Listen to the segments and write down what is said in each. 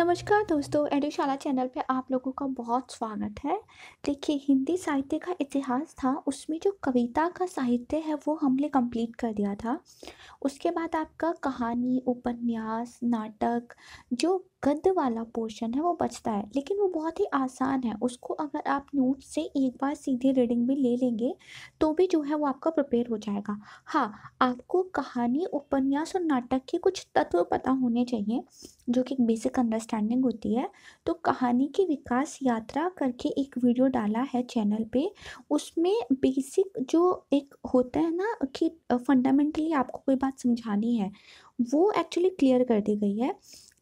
नमस्कार दोस्तों एडुशाला चैनल पे आप लोगों का बहुत स्वागत है देखिए हिंदी साहित्य का इतिहास था उसमें जो कविता का साहित्य है वो हमने कंप्लीट कर दिया था उसके बाद आपका कहानी उपन्यास नाटक जो गंद वाला पोर्शन है वो बचता है लेकिन वो बहुत ही आसान है उसको अगर आप नोट से एक बार सीधे रीडिंग भी ले लेंगे तो भी जो है वो आपका प्रिपेयर हो जाएगा हाँ आपको कहानी उपन्यास और नाटक के कुछ तत्व पता होने चाहिए जो कि एक बेसिक अंडरस्टैंडिंग होती है तो कहानी की विकास यात्रा करके एक वीडियो डाला है चैनल पे उसमें बेसिक जो एक होता है ना कि फंडामेंटली आपको कोई बात समझानी है वो एक्चुअली क्लियर कर दी गई है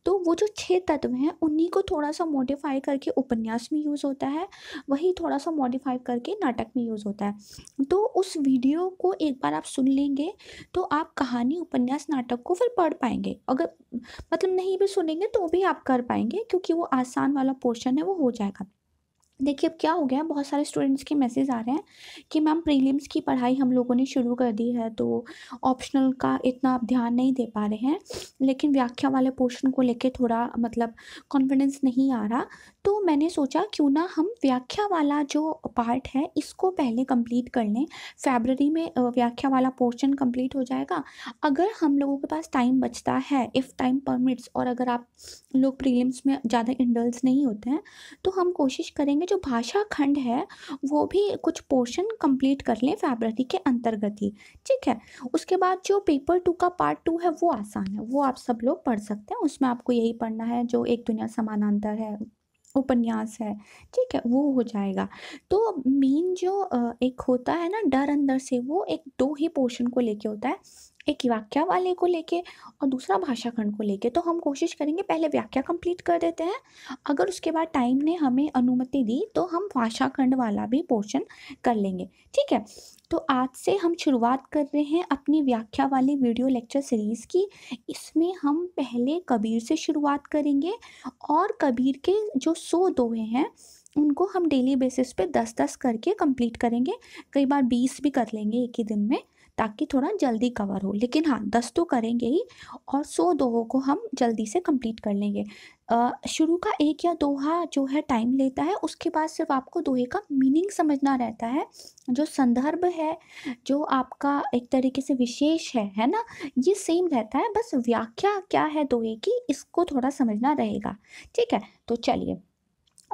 तो वो जो छः तत्व हैं उन्हीं को थोड़ा सा मॉडिफाई करके उपन्यास में यूज़ होता है वही थोड़ा सा मॉडिफाई करके नाटक में यूज़ होता है तो उस वीडियो को एक बार आप सुन लेंगे तो आप कहानी उपन्यास नाटक को फिर पढ़ पाएंगे अगर मतलब नहीं भी सुनेंगे तो भी आप कर पाएंगे क्योंकि वो आसान वाला पोर्शन है वो हो जाएगा देखिए अब क्या हो गया है बहुत सारे स्टूडेंट्स के मैसेज आ रहे हैं कि मैम प्रीलिम्स की पढ़ाई हम लोगों ने शुरू कर दी है तो ऑप्शनल का इतना आप ध्यान नहीं दे पा रहे हैं लेकिन व्याख्या वाले पोर्शन को लेके थोड़ा मतलब कॉन्फिडेंस नहीं आ रहा तो मैंने सोचा क्यों ना हम व्याख्या वाला जो पार्ट है इसको पहले कंप्लीट कर लें फेबररी में व्याख्या वाला पोर्शन कंप्लीट हो जाएगा अगर हम लोगों के पास टाइम बचता है इफ़ टाइम परमिट्स और अगर आप लोग प्रीलिम्स में ज़्यादा इंडल्स नहीं होते हैं तो हम कोशिश करेंगे जो भाषा खंड है वो भी कुछ पोर्शन कंप्लीट कर लें फैब्रवरी के अंतर्गत ही ठीक है उसके बाद जो पेपर टू का पार्ट टू है वो आसान है वो आप सब लोग पढ़ सकते हैं उसमें आपको यही पढ़ना है जो एक दुनिया समानांतर है उपन्यास है ठीक है वो हो जाएगा तो मेन जो एक होता है ना डर अंदर से वो एक दो ही पोर्शन को लेके होता है एक व्याख्या वाले को लेके और दूसरा भाषाखंड को लेके तो हम कोशिश करेंगे पहले व्याख्या कंप्लीट कर देते हैं अगर उसके बाद टाइम ने हमें अनुमति दी तो हम भाषाखंड वाला भी पोर्शन कर लेंगे ठीक है तो आज से हम शुरुआत कर रहे हैं अपनी व्याख्या वाली वीडियो लेक्चर सीरीज़ की इसमें हम पहले कबीर से शुरुआत करेंगे और कबीर के जो सो दोहे हैं उनको हम डेली बेसिस पे दस दस करके कंप्लीट करेंगे कई बार बीस भी कर लेंगे एक ही दिन में ताकि थोड़ा जल्दी कवर हो लेकिन हाँ दस तो करेंगे ही और सौ दोहों को हम जल्दी से कंप्लीट कर लेंगे शुरू का एक या दोहा जो है टाइम लेता है उसके बाद सिर्फ आपको दोहे का मीनिंग समझना रहता है जो संदर्भ है जो आपका एक तरीके से विशेष है है ना ये सेम रहता है बस व्याख्या क्या है दोहे की इसको थोड़ा समझना रहेगा ठीक है तो चलिए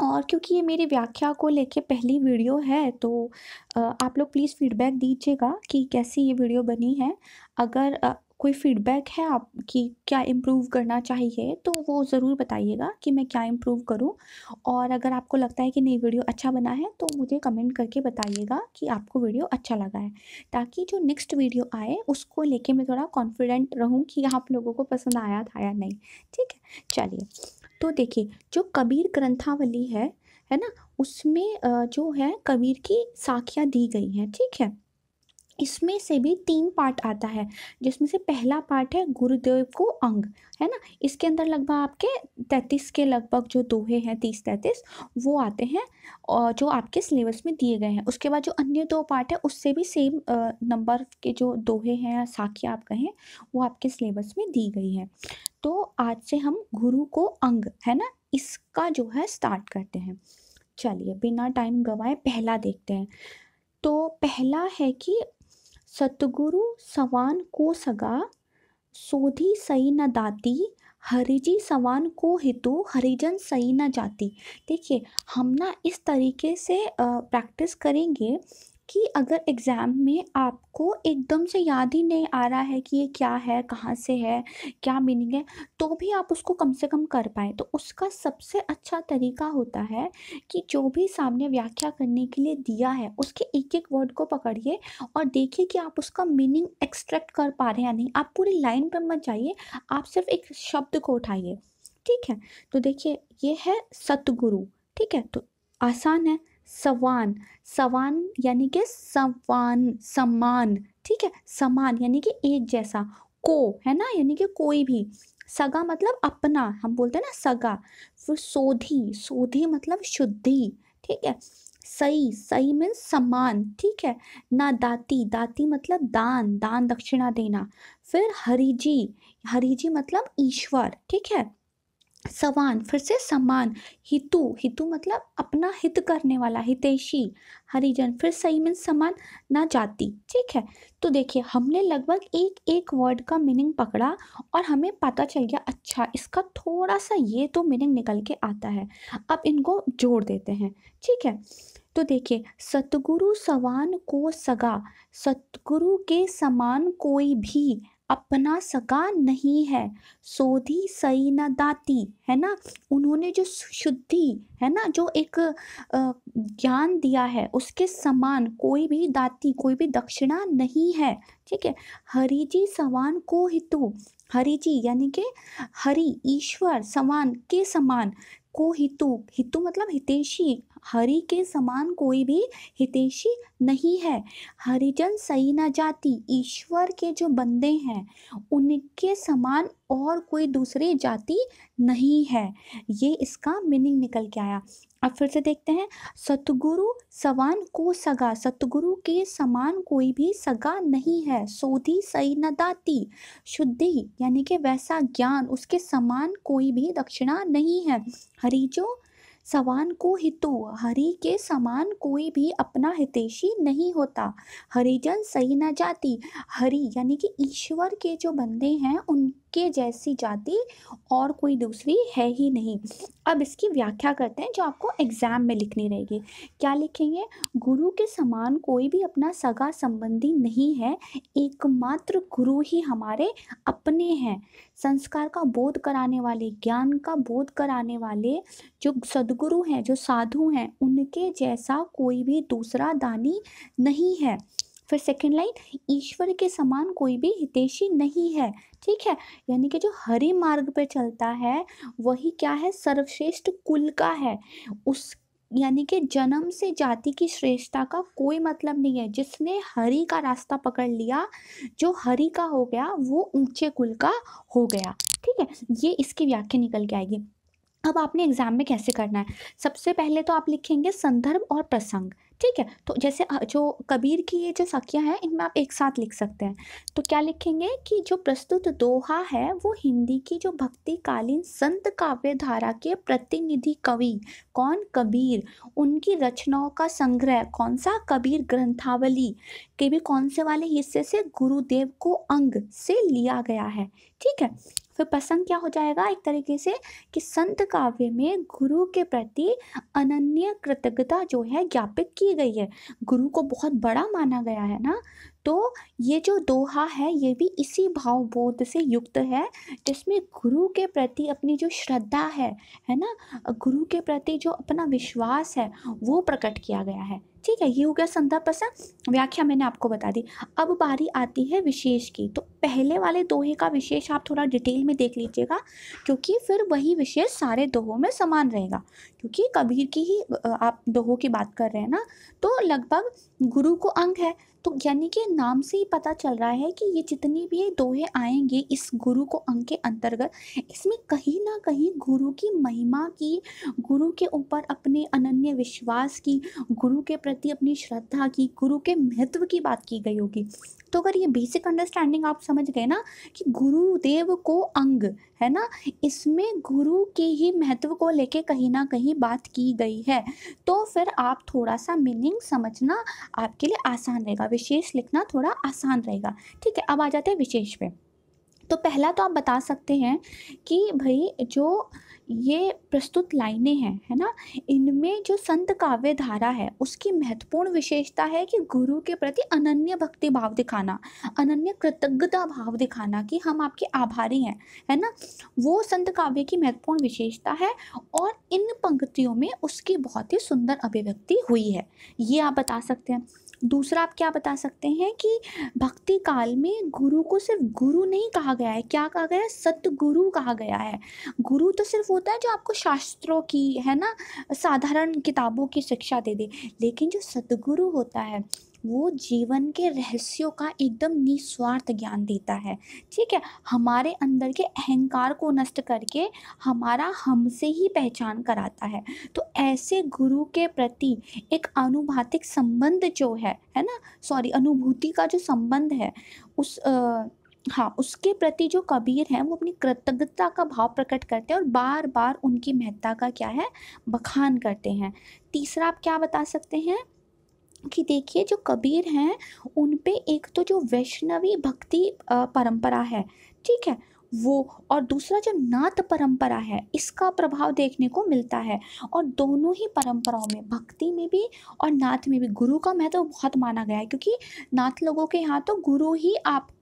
और क्योंकि ये मेरी व्याख्या को लेके पहली वीडियो है तो आप लोग प्लीज़ फीडबैक दीजिएगा कि कैसी ये वीडियो बनी है अगर कोई फीडबैक है आप कि क्या इम्प्रूव करना चाहिए तो वो ज़रूर बताइएगा कि मैं क्या इम्प्रूव करूं और अगर आपको लगता है कि नई वीडियो अच्छा बना है तो मुझे कमेंट करके बताइएगा कि आपको वीडियो अच्छा लगा है ताकि जो नेक्स्ट वीडियो आए उसको लेके मैं थोड़ा कॉन्फिडेंट रहूं कि आप लोगों को पसंद आया था या नहीं ठीक है चलिए तो देखिए जो कबीर ग्रंथावली है है ना उसमें जो है कबीर की साखियाँ दी गई हैं ठीक है इसमें से भी तीन पार्ट आता है जिसमें से पहला पार्ट है गुरुदेव को अंग है ना इसके अंदर लगभग आपके तैतीस के लगभग जो दोहे हैं तीस तैंतीस वो आते हैं और जो आपके सिलेबस में दिए गए हैं उसके बाद जो अन्य दो पार्ट है उससे भी सेम नंबर के जो दोहे हैं या साखियाँ आप कहें वो आपके सिलेबस में दी गई है तो आज से हम गुरु को अंग है ना इसका जो है स्टार्ट करते हैं चलिए बिना टाइम गवाए पहला देखते हैं तो पहला है कि सतगुरु सवान को सगा सोधी सही न दाती हरिजी सवान को हितु हरिजन सही न जाती देखिए हम ना इस तरीके से प्रैक्टिस करेंगे कि अगर एग्ज़ाम में आपको एकदम से याद ही नहीं आ रहा है कि ये क्या है कहाँ से है क्या मीनिंग है तो भी आप उसको कम से कम कर पाए तो उसका सबसे अच्छा तरीका होता है कि जो भी सामने व्याख्या करने के लिए दिया है उसके एक एक वर्ड को पकड़िए और देखिए कि आप उसका मीनिंग एक्सट्रैक्ट कर पा रहे हैं या नहीं आप पूरी लाइन पर मत जाइए आप सिर्फ एक शब्द को उठाइए ठीक है तो देखिए ये है सतगुरु ठीक है तो आसान है सवान सवान यानी कि सवान समान ठीक है समान यानी कि एक जैसा को है ना यानी कि कोई भी सगा मतलब अपना हम बोलते हैं ना सगा फिर सोधी सोधी मतलब शुद्धि ठीक है सही सही मीन्स समान ठीक है ना दाती दाती मतलब दान दान दक्षिणा देना फिर हरिजी हरिजी मतलब ईश्वर ठीक है समान फिर से समान हितु हितु मतलब अपना हित करने वाला हितेशी हरिजन फिर सही मीन समान ना जाति ठीक है तो देखिए हमने लगभग एक एक वर्ड का मीनिंग पकड़ा और हमें पता चल गया अच्छा इसका थोड़ा सा ये तो मीनिंग निकल के आता है अब इनको जोड़ देते हैं ठीक है तो देखिए सतगुरु सवान को सगा सतगुरु के समान कोई भी अपना सगा नहीं है सोधी सई न दाती है ना उन्होंने जो शुद्धि है ना जो एक ज्ञान दिया है उसके समान कोई भी दाती कोई भी दक्षिणा नहीं है ठीक है हरिजी समान को हितु हरिजी यानी कि हरि ईश्वर समान के समान को हितु हितु मतलब हितेशी हरि के समान कोई भी हितेशी नहीं है हरिजन सही न जाति ईश्वर के जो बंदे हैं उनके समान और कोई दूसरी जाति नहीं है ये इसका मीनिंग निकल के आया अब फिर से देखते हैं सतगुरु सवान को सगा सतगुरु के समान कोई भी सगा नहीं है सोधी सही न दाती शुद्धि यानी कि वैसा ज्ञान उसके समान कोई भी दक्षिणा नहीं है हरिजो जो सवान को हितु तो हरि के समान कोई भी अपना हितेशी नहीं होता हरिजन सही न जाती हरि यानी कि ईश्वर के जो बंदे हैं उन के जैसी जाति और कोई दूसरी है ही नहीं अब इसकी व्याख्या करते हैं जो आपको एग्ज़ाम में लिखनी रहेगी क्या लिखेंगे गुरु के समान कोई भी अपना सगा संबंधी नहीं है एकमात्र गुरु ही हमारे अपने हैं संस्कार का बोध कराने वाले ज्ञान का बोध कराने वाले जो सदगुरु हैं जो साधु हैं उनके जैसा कोई भी दूसरा दानी नहीं है फिर सेकेंड लाइन ईश्वर के समान कोई भी हितेशी नहीं है ठीक है यानी कि जो हरे मार्ग पर चलता है वही क्या है सर्वश्रेष्ठ कुल का है उस यानी कि जन्म से जाति की श्रेष्ठता का कोई मतलब नहीं है जिसने हरि का रास्ता पकड़ लिया जो हरि का हो गया वो ऊंचे कुल का हो गया ठीक है ये इसकी व्याख्या निकल के आएगी अब आपने एग्ज़ाम में कैसे करना है सबसे पहले तो आप लिखेंगे संदर्भ और प्रसंग ठीक है तो जैसे जो कबीर की ये जो सखियाँ हैं इनमें आप एक साथ लिख सकते हैं तो क्या लिखेंगे कि जो प्रस्तुत दोहा है वो हिंदी की जो भक्तिकालीन संत काव्य धारा के प्रतिनिधि कवि कौन कबीर उनकी रचनाओं का संग्रह कौन सा कबीर ग्रंथावली के भी कौन से वाले हिस्से से गुरुदेव को अंग से लिया गया है ठीक है फिर प्रसंग क्या हो जाएगा एक तरीके से कि संत काव्य में गुरु के प्रति अनन्य कृतज्ञता जो है ज्ञापित की गई है गुरु को बहुत बड़ा माना गया है ना तो ये जो दोहा है ये भी इसी भाव बोध से युक्त है जिसमें गुरु के प्रति अपनी जो श्रद्धा है है ना गुरु के प्रति जो अपना विश्वास है वो प्रकट किया गया है ठीक है ये हो गया संदर्भ प्रसंग व्याख्या मैंने आपको बता दी अब बारी आती है विशेष की तो पहले वाले दोहे का विशेष आप थोड़ा डिटेल में देख लीजिएगा क्योंकि फिर वही विशेष सारे दोहों में समान रहेगा क्योंकि कबीर की ही आप दोहों की बात कर रहे हैं ना तो लगभग गुरु को अंग है तो यानी कि नाम से ही पता चल रहा है कि ये जितनी भी दोहे आएंगे इस गुरु को अंक के अंतर्गत इसमें कहीं ना कहीं गुरु की महिमा की गुरु के ऊपर अपने अनन्य विश्वास की गुरु के प्रति अपनी श्रद्धा की गुरु के महत्व की बात की गई होगी तो अगर ये बेसिक अंडरस्टैंडिंग आप समझ गए ना कि गुरुदेव को अंग है ना इसमें गुरु के ही महत्व को लेके कहीं ना कहीं बात की गई है तो फिर आप थोड़ा सा मीनिंग समझना आपके लिए आसान रहेगा विशेष लिखना थोड़ा आसान रहेगा ठीक है अब आ जाते हैं विशेष पे तो पहला तो आप बता सकते हैं कि भाई जो ये प्रस्तुत लाइनें हैं है ना इनमें जो संत काव्य धारा है उसकी महत्वपूर्ण विशेषता है कि गुरु के प्रति अनन्य भक्ति भाव दिखाना अनन्य कृतज्ञता भाव दिखाना कि हम आपके आभारी हैं है ना वो संत काव्य की महत्वपूर्ण विशेषता है और इन पंक्तियों में उसकी बहुत ही सुंदर अभिव्यक्ति हुई है ये आप बता सकते हैं दूसरा आप क्या बता सकते हैं कि भक्ति काल में गुरु को सिर्फ गुरु नहीं कहा गया है क्या कहा गया है सतगुरु कहा गया है गुरु तो सिर्फ होता है जो आपको शास्त्रों की है ना साधारण किताबों की शिक्षा दे दे लेकिन जो सतगुरु होता है वो जीवन के रहस्यों का एकदम निस्वार्थ ज्ञान देता है ठीक है हमारे अंदर के अहंकार को नष्ट करके हमारा हमसे ही पहचान कराता है तो ऐसे गुरु के प्रति एक अनुभातिक संबंध जो है है ना सॉरी अनुभूति का जो संबंध है उस आ, हाँ उसके प्रति जो कबीर हैं वो अपनी कृतज्ञता का भाव प्रकट करते हैं और बार बार उनकी महत्ता का क्या है बखान करते हैं तीसरा आप क्या बता सकते हैं कि देखिए जो कबीर हैं उन पे एक तो जो वैष्णवी भक्ति परंपरा है ठीक है वो और दूसरा जो नाथ परंपरा है इसका प्रभाव देखने को मिलता है और दोनों ही परंपराओं में भक्ति में भी और नाथ में भी गुरु का महत्व तो बहुत माना गया है क्योंकि नाथ लोगों के यहाँ तो गुरु ही आपको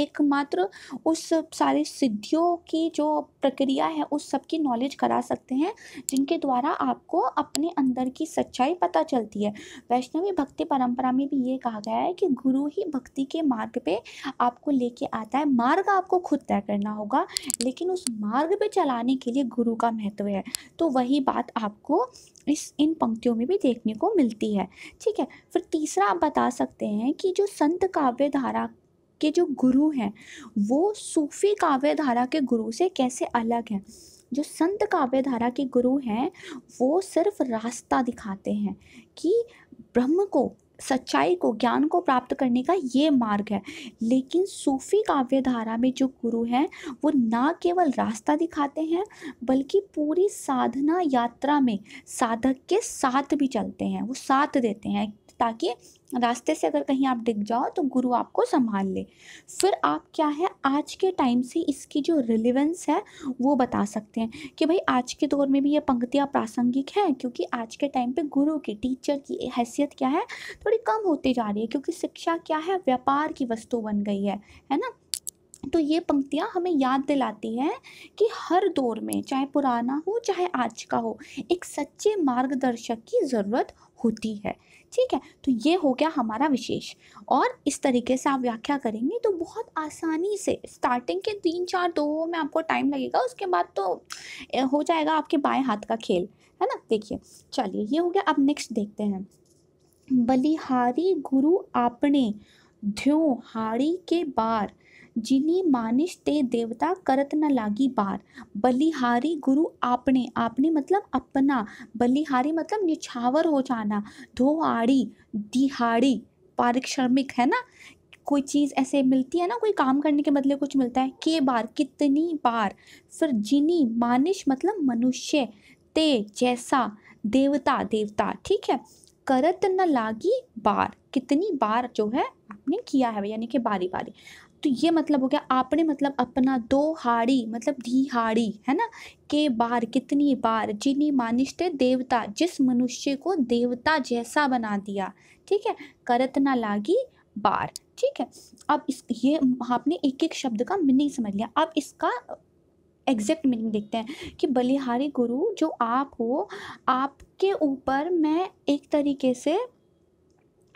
एकमात्र उस सारी सिद्धियों की जो प्रक्रिया है उस सब की नॉलेज करा सकते हैं जिनके द्वारा आपको अपने अंदर की सच्चाई पता चलती है वैष्णवी भक्ति परंपरा में भी ये कहा गया है कि गुरु ही भक्ति के मार्ग पे आपको लेके आता है मार्ग आपको खुद तय करना करना होगा लेकिन उस मार्ग पे चलाने के लिए गुरु का महत्व है तो वही बात आपको इस इन पंक्तियों में भी देखने को मिलती है ठीक है फिर तीसरा आप बता सकते हैं कि जो संत काव्य धारा के जो गुरु हैं वो सूफी काव्य धारा के गुरु से कैसे अलग हैं जो संत काव्य धारा के गुरु हैं वो सिर्फ रास्ता दिखाते हैं कि ब्रह्म को सच्चाई को ज्ञान को प्राप्त करने का ये मार्ग है लेकिन सूफी काव्य धारा में जो गुरु हैं वो ना केवल रास्ता दिखाते हैं बल्कि पूरी साधना यात्रा में साधक के साथ भी चलते हैं वो साथ देते हैं ताकि रास्ते से अगर कहीं आप डिग जाओ तो गुरु आपको संभाल ले फिर आप क्या है आज के टाइम से इसकी जो रिलीवेंस है वो बता सकते हैं कि भाई आज के दौर में भी ये पंक्तियाँ प्रासंगिक हैं क्योंकि आज के टाइम पे गुरु की टीचर की हैसियत क्या है थोड़ी कम होती जा रही है क्योंकि शिक्षा क्या है व्यापार की वस्तु बन गई है है ना तो ये पंक्तियाँ हमें याद दिलाती हैं कि हर दौर में चाहे पुराना हो चाहे आज का हो एक सच्चे मार्गदर्शक की ज़रूरत होती है ठीक है तो ये हो गया हमारा विशेष और इस तरीके से आप व्याख्या करेंगे तो बहुत आसानी से स्टार्टिंग के तीन चार दो में आपको टाइम लगेगा उसके बाद तो हो जाएगा आपके बाएं हाथ का खेल है ना देखिए चलिए ये हो गया अब नेक्स्ट देखते हैं बलिहारी गुरु आपने ध्यो हाड़ी के बार जिनी मानिश ते देवता करत न लागी बार बलिहारी गुरु आपने आपने मतलब अपना बलिहारी मतलब निछावर हो जाना धोआड़ी दिहाड़ी पारिश्रमिक है ना कोई चीज़ ऐसे मिलती है ना कोई काम करने के बदले कुछ मिलता है के बार कितनी बार फिर जिनी मानिश मतलब मनुष्य ते जैसा देवता देवता ठीक है करत न लागी बार कितनी बार जो है आपने किया है यानी कि बारी बारी तो ये मतलब हो गया आपने मतलब अपना दो हाड़ी मतलब हाड़ी है ना के बार कितनी बार जिनी मानिष्ट देवता जिस मनुष्य को देवता जैसा बना दिया ठीक है करत ना लागी बार ठीक है अब इस ये आपने एक एक शब्द का मीनिंग समझ लिया अब इसका एग्जैक्ट मीनिंग देखते हैं कि बलिहारी गुरु जो आप हो आपके ऊपर मैं एक तरीके से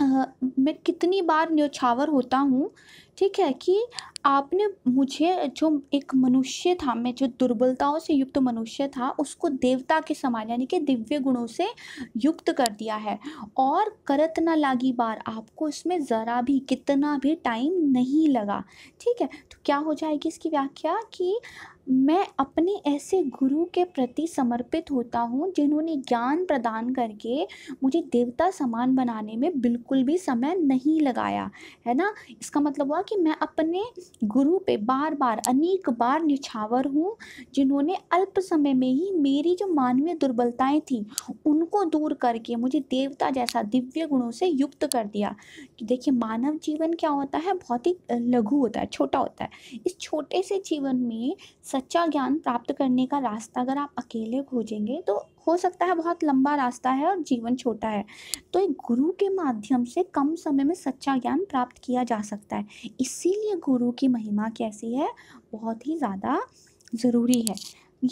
मैं कितनी बार न्योछावर होता हूँ ठीक है कि आपने मुझे जो एक मनुष्य था मैं जो दुर्बलताओं से युक्त मनुष्य था उसको देवता के समान यानी कि दिव्य गुणों से युक्त कर दिया है और करत ना लागी बार आपको इसमें ज़रा भी कितना भी टाइम नहीं लगा ठीक है तो क्या हो जाएगी इसकी व्याख्या कि मैं अपने ऐसे गुरु के प्रति समर्पित होता हूँ जिन्होंने ज्ञान प्रदान करके मुझे देवता समान बनाने में बिल्कुल भी समय नहीं लगाया है ना इसका मतलब हुआ कि मैं अपने गुरु पे बार बार अनेक बार निछावर हूँ जिन्होंने अल्प समय में ही मेरी जो मानवीय दुर्बलताएं थी उनको दूर करके मुझे देवता जैसा दिव्य गुणों से युक्त कर दिया देखिए मानव जीवन क्या होता है बहुत ही लघु होता है छोटा होता है इस छोटे से जीवन में सच्चा ज्ञान प्राप्त करने का रास्ता अगर आप अकेले खोजेंगे तो हो सकता है बहुत लंबा रास्ता है और जीवन छोटा है तो एक गुरु के माध्यम से कम समय में सच्चा ज्ञान प्राप्त किया जा सकता है इसीलिए गुरु की महिमा कैसी है बहुत ही ज़्यादा ज़रूरी है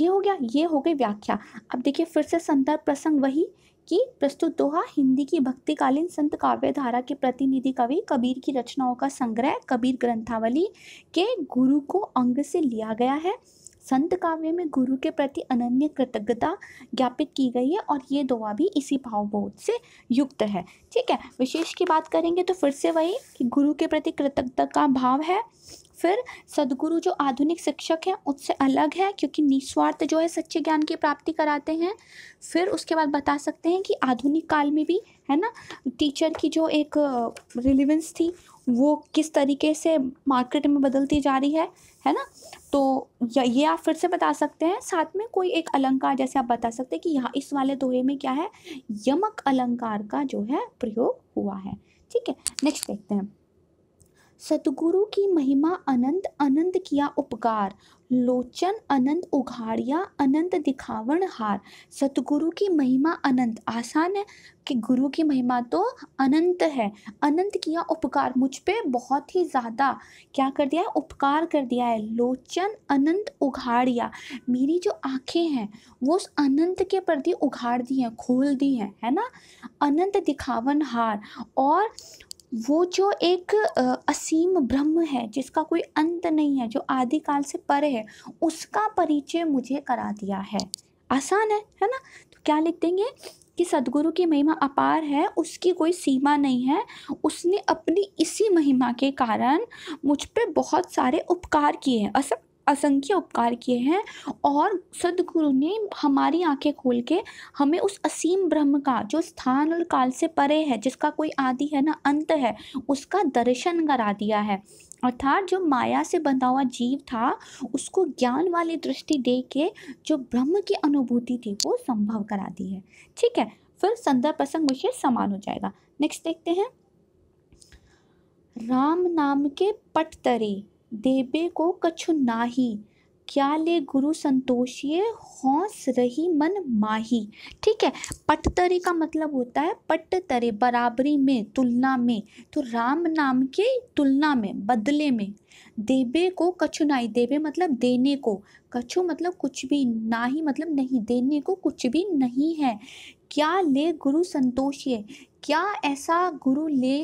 ये हो गया ये हो गई व्याख्या अब देखिए फिर से संदर्भ प्रसंग वही कि प्रस्तुत दोहा हिंदी की भक्तिकालीन संत काव्य धारा के प्रतिनिधि कवि कबीर की रचनाओं का संग्रह कबीर ग्रंथावली के गुरु को अंग से लिया गया है संत काव्य में गुरु के प्रति अनन्य कृतज्ञता ज्ञापित की गई है और ये दोहा भी इसी भावबोध से युक्त है ठीक है विशेष की बात करेंगे तो फिर से वही कि गुरु के प्रति कृतज्ञता का भाव है फिर सदगुरु जो आधुनिक शिक्षक हैं उससे अलग है क्योंकि निस्वार्थ जो है सच्चे ज्ञान की प्राप्ति कराते हैं फिर उसके बाद बता सकते हैं कि आधुनिक काल में भी है ना टीचर की जो एक रिलीवेंस थी वो किस तरीके से मार्केट में बदलती जा रही है है ना तो ये आप फिर से बता सकते हैं साथ में कोई एक अलंकार जैसे आप बता सकते हैं कि यहाँ इस वाले दोहे में क्या है यमक अलंकार का जो है प्रयोग हुआ है ठीक है नेक्स्ट देखते हैं सतगुरु की महिमा अनंत अनंत किया उपकार लोचन अनंत उघाड़िया अनंत दिखावण हार सतगुरु की महिमा अनंत आसान है कि गुरु की महिमा तो अनंत है अनंत किया उपकार मुझ पे बहुत ही ज़्यादा क्या कर दिया है उपकार कर दिया है लोचन अनंत उघाड़िया मेरी जो आँखें हैं वो उस अनंत के प्रति उघाड़ दी हैं खोल दी हैं है ना अनंत दिखावन हार और वो जो एक असीम ब्रह्म है जिसका कोई अंत नहीं है जो आदिकाल से परे है उसका परिचय मुझे करा दिया है आसान है है ना तो क्या लिख देंगे कि सदगुरु की महिमा अपार है उसकी कोई सीमा नहीं है उसने अपनी इसी महिमा के कारण मुझ पर बहुत सारे उपकार किए हैं असम असंख्य उपकार किए हैं और सदगुरु ने हमारी आंखें खोल के हमें उस असीम ब्रह्म का जो स्थान और काल से परे है जिसका कोई आदि है ना अंत है उसका दर्शन करा दिया है अर्थात जो माया से बंधा हुआ जीव था उसको ज्ञान वाली दृष्टि दे के जो ब्रह्म की अनुभूति थी वो संभव करा दी है ठीक है फिर संदर्भ प्रसंग विषय समान हो जाएगा नेक्स्ट देखते हैं राम नाम के पट देबे को कछु नाही क्या ले गुरु संतोषिए हौस रही मन माही ठीक है पट तरे का मतलब होता है पट तरे बराबरी में तुलना में तो राम नाम के तुलना में बदले में देबे को नाही देबे मतलब देने को कछु मतलब कुछ भी ना ही मतलब नहीं देने को कुछ भी नहीं है क्या ले गुरु संतोषिए क्या ऐसा गुरु ले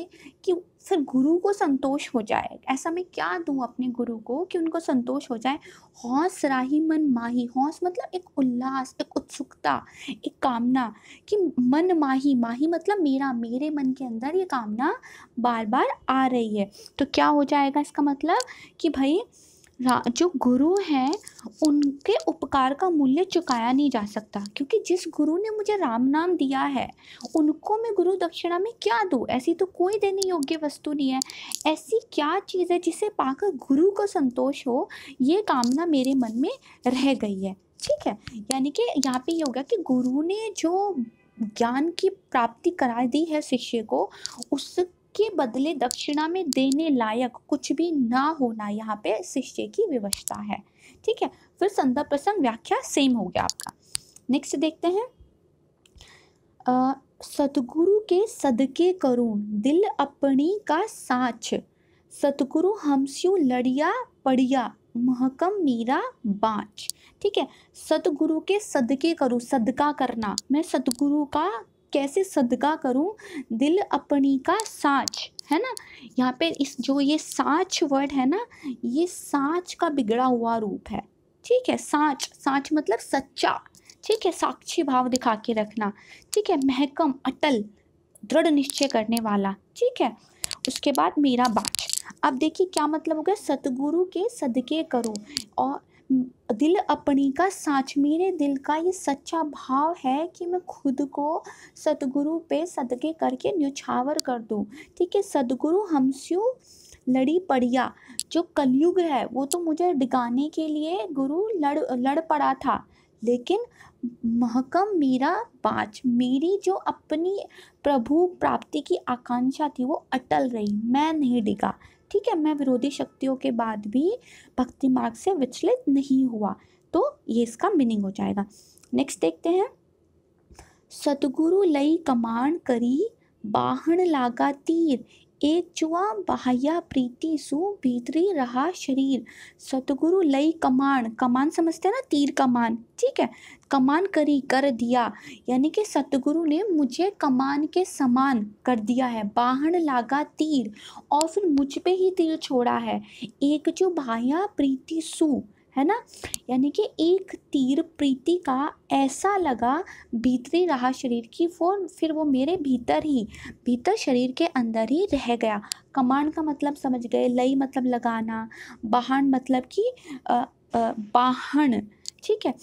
कि सर गुरु को संतोष हो जाए ऐसा मैं क्या दूँ अपने गुरु को कि उनको संतोष हो जाए हौस राही मन माही हौस मतलब एक उल्लास एक उत्सुकता एक कामना कि मन माही माही मतलब मेरा मेरे मन के अंदर ये कामना बार बार आ रही है तो क्या हो जाएगा इसका मतलब कि भाई जो गुरु हैं उनके उपकार का मूल्य चुकाया नहीं जा सकता क्योंकि जिस गुरु ने मुझे राम नाम दिया है उनको मैं गुरु दक्षिणा में क्या दूँ ऐसी तो कोई देने योग्य वस्तु नहीं है ऐसी क्या चीज़ है जिसे पाकर गुरु को संतोष हो ये कामना मेरे मन में रह गई है ठीक है यानी कि यहाँ पे ये हो गया कि गुरु ने जो ज्ञान की प्राप्ति करा दी है शिष्य को उस के बदले दक्षिणा में देने लायक कुछ भी ना होना यहाँ पे शिष्य की व्यवस्था है ठीक है फिर संदर्भ प्रसंग व्याख्या सेम हो गया आपका नेक्स्ट देखते हैं सतगुरु के सदके करूं दिल अपनी का साच सतगुरु हमस्यू लड़िया पड़िया महकम मीरा बाँच ठीक है सतगुरु के सदके करूँ सदका करना मैं सतगुरु का कैसे सदका करूं दिल अपनी का साँच है ना यहाँ पे इस जो ये साँच वर्ड है ना ये साँच का बिगड़ा हुआ रूप है ठीक है साँच साँच मतलब सच्चा ठीक है साक्षी भाव दिखा के रखना ठीक है महकम अटल दृढ़ निश्चय करने वाला ठीक है उसके बाद मेरा बाच अब देखिए क्या मतलब हो गया सतगुरु के सदके करो और दिल अपनी का साँच मेरे दिल का ये सच्चा भाव है कि मैं खुद को सदगुरु पे सदके करके न्यौछावर कर दूँ ठीक है सदगुरु हमस्यू लड़ी पड़िया जो कलयुग है वो तो मुझे डिगाने के लिए गुरु लड़ लड़ पड़ा था लेकिन महकम मेरा बाच मेरी जो अपनी प्रभु प्राप्ति की आकांक्षा थी वो अटल रही मैं नहीं डिगा ठीक है मैं विरोधी शक्तियों के बाद भी भक्ति मार्ग से विचलित नहीं हुआ तो ये इसका मीनिंग हो जाएगा नेक्स्ट देखते हैं सतगुरु लई कमांड करी बाहन लागा तीर एक चुआ बाह्या प्रीति सु भीतरी रहा शरीर सतगुरु लई कमान कमान समझते हैं ना तीर कमान ठीक है कमान करी कर दिया यानी कि सतगुरु ने मुझे कमान के समान कर दिया है बाहन लागा तीर और फिर मुझ पे ही तीर छोड़ा है एक जो भाया प्रीति सु है ना यानी कि एक तीर प्रीति का ऐसा लगा भीतरी रहा शरीर की वो फिर वो मेरे भीतर ही भीतर शरीर के अंदर ही रह गया कमान का मतलब समझ गए लई मतलब लगाना बाहन मतलब कि बाहन ठीक है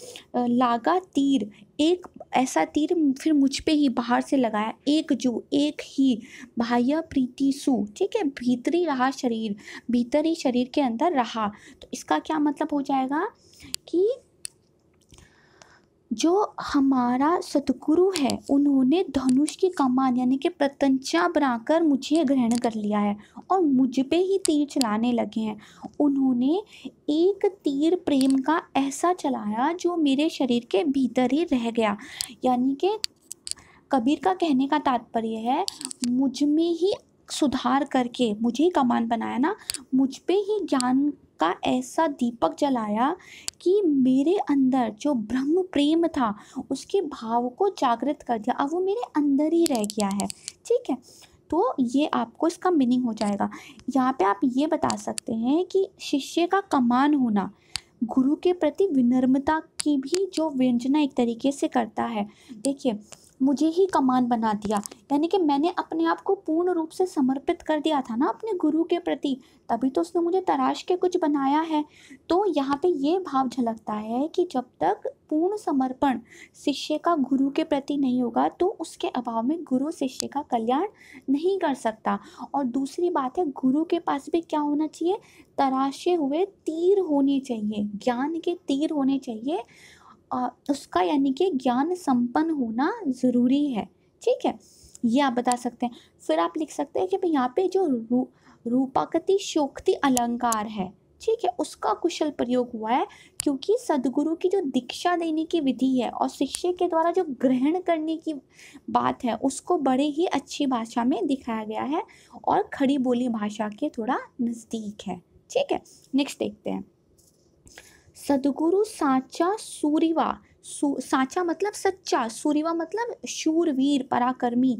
लागा तीर एक ऐसा तीर फिर मुझ पे ही बाहर से लगाया एक जो एक ही बाह्य प्रीति सु ठीक है भीतरी रहा शरीर भीतरी शरीर के अंदर रहा तो इसका क्या मतलब हो जाएगा कि जो हमारा सतगुरु है उन्होंने धनुष की कमान यानी कि प्रत्यंचा बनाकर मुझे ग्रहण कर लिया है और मुझ पे ही तीर चलाने लगे हैं उन्होंने एक तीर प्रेम का ऐसा चलाया जो मेरे शरीर के भीतर ही रह गया यानी कि कबीर का कहने का तात्पर्य है मुझ में ही सुधार करके मुझे ही कमान बनाया ना मुझ पे ही ज्ञान का ऐसा दीपक जलाया कि मेरे अंदर जो ब्रह्म प्रेम था उसके भाव को जागृत कर दिया अब वो मेरे अंदर ही रह गया है ठीक है तो ये आपको इसका मीनिंग हो जाएगा यहाँ पे आप ये बता सकते हैं कि शिष्य का कमान होना गुरु के प्रति विनम्रता की भी जो व्यंजना एक तरीके से करता है देखिए मुझे ही कमान बना दिया यानी कि मैंने अपने आप को पूर्ण रूप से समर्पित कर दिया था ना अपने गुरु के प्रति तभी तो उसने मुझे तराश के कुछ बनाया है तो यहाँ पे ये भाव झलकता है कि जब तक पूर्ण समर्पण शिष्य का गुरु के प्रति नहीं होगा तो उसके अभाव में गुरु शिष्य का कल्याण नहीं कर सकता और दूसरी बात है गुरु के पास भी क्या होना चाहिए तराशे हुए तीर होने चाहिए ज्ञान के तीर होने चाहिए उसका यानी कि ज्ञान संपन्न होना ज़रूरी है ठीक है ये आप बता सकते हैं फिर आप लिख सकते हैं कि भाई यहाँ पे जो रू रूपाकृति शोक्ति अलंकार है ठीक है उसका कुशल प्रयोग हुआ है क्योंकि सदगुरु की जो दीक्षा देने की विधि है और शिष्य के द्वारा जो ग्रहण करने की बात है उसको बड़े ही अच्छी भाषा में दिखाया गया है और खड़ी बोली भाषा के थोड़ा नज़दीक है ठीक है नेक्स्ट देखते हैं सदगुरु साचा सूरीवा सू, साचा मतलब सच्चा सूरीवा मतलब शूरवीर पराकर्मी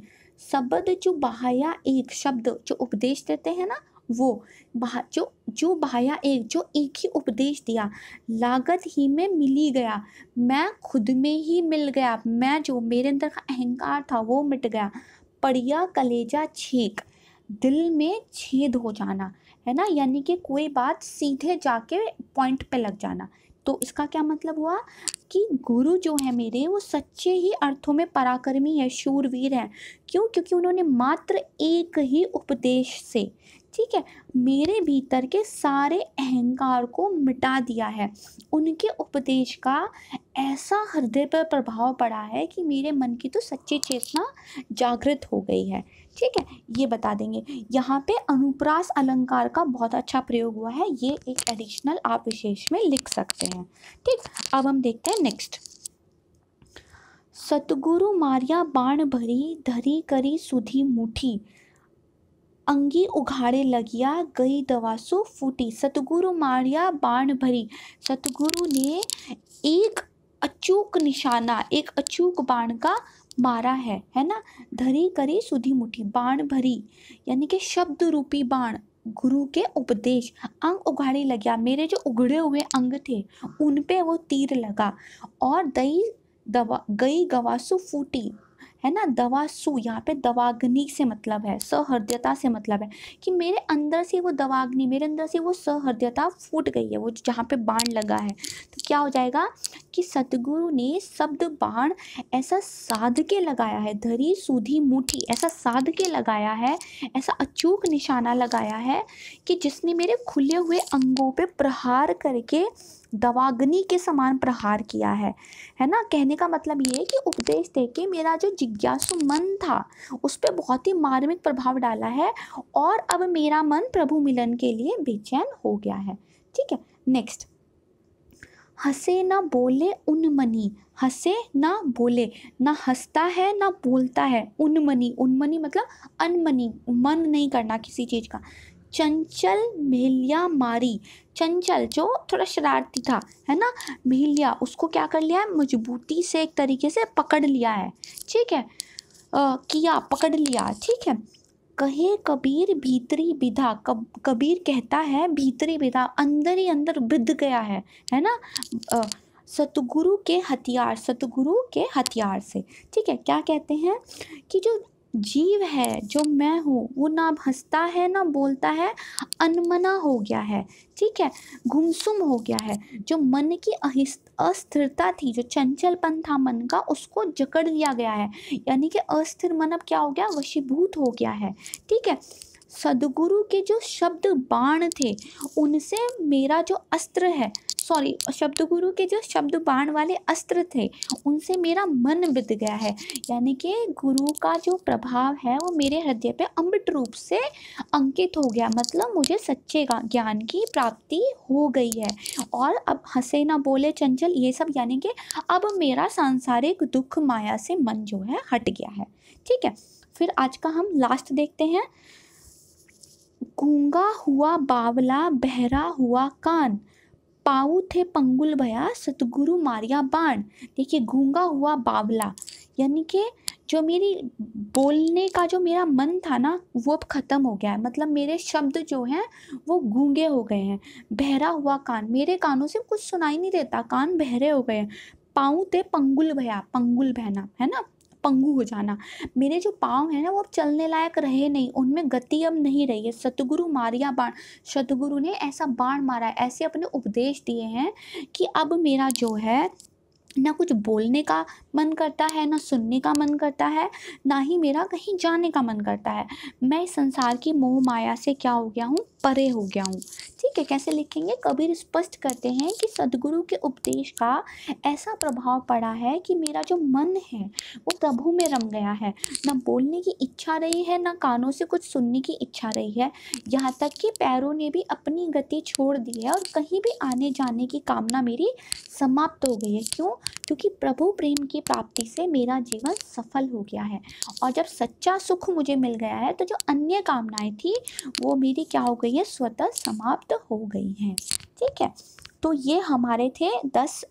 शब्द जो बहाया एक शब्द जो उपदेश देते हैं ना वो बहा जो जो बहाया एक जो एक ही उपदेश दिया लागत ही में मिली गया मैं खुद में ही मिल गया मैं जो मेरे अंदर का अहंकार था वो मिट गया पढ़िया कलेजा छेक दिल में छेद हो जाना है ना यानी कि कोई बात सीधे जाके पॉइंट पे लग जाना तो इसका क्या मतलब हुआ कि गुरु जो है मेरे वो सच्चे ही अर्थों में पराक्रमी है शूरवीर हैं क्यों क्योंकि उन्होंने मात्र एक ही उपदेश से ठीक है मेरे भीतर के सारे अहंकार को मिटा दिया है उनके उपदेश का ऐसा हृदय पर प्रभाव पड़ा है कि मेरे मन की तो सच्ची चेतना जागृत हो गई है ठीक है ये बता देंगे यहाँ पे अनुप्रास अलंकार का बहुत अच्छा प्रयोग हुआ है ये एक एडिशनल आप विशेष में लिख सकते हैं ठीक अब हम देखते हैं नेक्स्ट सतगुरु मारिया बाण भरी धरी करी सुधी मुठी अंगी उघाड़े लगिया गई दवासु फूटी सतगुरु मारिया बाण भरी सतगुरु ने एक अचूक निशाना एक अचूक बाण का मारा है है ना धरी करी सुधी मुठी बाण भरी यानी कि शब्द रूपी बाण गुरु के उपदेश अंग उघाड़े लगिया मेरे जो उघड़े हुए अंग थे उन पे वो तीर लगा और दई दवा गई गवासु फूटी है ना दवा सु यहाँ पे दवाग्नि से मतलब है सहृदयता से मतलब है कि मेरे अंदर से वो दवाग्नि मेरे अंदर से वो सहृदयता फूट गई है वो जहाँ पे बाण लगा है तो क्या हो जाएगा कि सतगुरु ने शब्द बाण ऐसा साध के लगाया है धरी सूधी मुठी ऐसा साध के लगाया है ऐसा अचूक निशाना लगाया है कि जिसने मेरे खुले हुए अंगों पर प्रहार करके दवाग्नि के समान प्रहार किया है है ना कहने का मतलब ये है कि उपदेश दे के मेरा जो जिज्ञासु मन था उस पर बहुत ही मार्मिक प्रभाव डाला है और अब मेरा मन प्रभु मिलन के लिए बेचैन हो गया है ठीक है नेक्स्ट हंसे ना बोले उनमनी हंसे ना बोले ना हंसता है ना बोलता है उनमनी उनमनी मतलब अनमनी मन नहीं करना किसी चीज़ का चंचल मेलिया मारी चंचल जो थोड़ा शरारती था है ना मेलिया उसको क्या कर लिया है मजबूती से एक तरीके से पकड़ लिया है ठीक है आ, किया पकड़ लिया ठीक है कहे कबीर भीतरी विधा कब कबीर कहता है भीतरी विधा अंदर ही अंदर बिध गया है है ना सतगुरु के हथियार सतगुरु के हथियार से ठीक है क्या कहते हैं कि जो जीव है जो मैं हूँ वो ना हंसता है ना बोलता है अनमना हो गया है ठीक है गुमसुम हो गया है जो मन की अस्थिरता थी जो चंचलपन था मन का उसको जकड़ लिया गया है यानी कि अस्थिर मन अब क्या हो गया वशीभूत हो गया है ठीक है सदगुरु के जो शब्द बाण थे उनसे मेरा जो अस्त्र है सॉरी शब्द गुरु के जो शब्द बाण वाले अस्त्र थे उनसे मेरा मन बित गया है यानी कि गुरु का जो प्रभाव है वो मेरे हृदय पे अमृत रूप से अंकित हो गया मतलब मुझे सच्चे ज्ञान की प्राप्ति हो गई है और अब हंसे ना बोले चंचल ये सब यानी कि अब मेरा सांसारिक दुख माया से मन जो है हट गया है ठीक है फिर आज का हम लास्ट देखते हैं गूंगा हुआ बावला बहरा हुआ कान पाऊ थे पंगुल भया सतगुरु मारिया बाण देखिए घूंगा हुआ बावला यानी कि जो मेरी बोलने का जो मेरा मन था ना वो अब ख़त्म हो गया है मतलब मेरे शब्द जो हैं वो गूंगे हो गए हैं बहरा हुआ कान मेरे कानों से कुछ सुनाई नहीं देता कान बहरे हो गए हैं पाऊ थे पंगुल भया पंगुल बहना है ना पंगू हो जाना मेरे जो पाँव हैं ना वो अब चलने लायक रहे नहीं उनमें गति अब नहीं रही है सतगुरु मारिया बाण सतगुरु ने ऐसा बाण मारा है ऐसे अपने उपदेश दिए हैं कि अब मेरा जो है ना कुछ बोलने का मन करता है ना सुनने का मन करता है ना ही मेरा कहीं जाने का मन करता है मैं इस संसार की मोह माया से क्या हो गया हूँ परे हो गया हूँ ठीक है कैसे लिखेंगे कबीर स्पष्ट करते हैं कि सदगुरु के उपदेश का ऐसा प्रभाव पड़ा है कि मेरा जो मन है वो प्रभु में रम गया है ना बोलने की इच्छा रही है ना कानों से कुछ सुनने की इच्छा रही है यहाँ तक कि पैरों ने भी अपनी गति छोड़ दी है और कहीं भी आने जाने की कामना मेरी समाप्त हो गई है क्यों क्योंकि प्रभु प्रेम की की प्राप्ति से मेरा जीवन सफल हो गया है और जब सच्चा सुख मुझे मिल गया है तो जो अन्य कामनाएं थी वो मेरी क्या हो गई है स्वतः समाप्त हो गई हैं ठीक है तो ये हमारे थे दस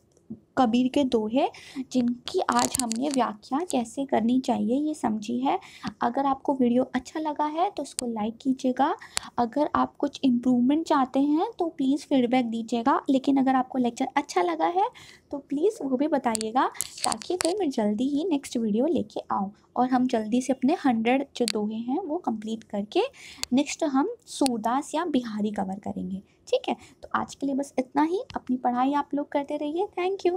कबीर के दोहे जिनकी आज हमने व्याख्या कैसे करनी चाहिए ये समझी है अगर आपको वीडियो अच्छा लगा है तो उसको लाइक कीजिएगा अगर आप कुछ इम्प्रूवमेंट चाहते हैं तो प्लीज़ फीडबैक दीजिएगा लेकिन अगर आपको लेक्चर अच्छा लगा है तो प्लीज़ वो भी बताइएगा ताकि फिर मैं जल्दी ही नेक्स्ट वीडियो लेके आऊँ और हम जल्दी से अपने हंड्रेड जो दोहे हैं वो कंप्लीट करके नेक्स्ट हम सूरदास या बिहारी कवर करेंगे ठीक है तो आज के लिए बस इतना ही अपनी पढ़ाई आप लोग करते रहिए थैंक यू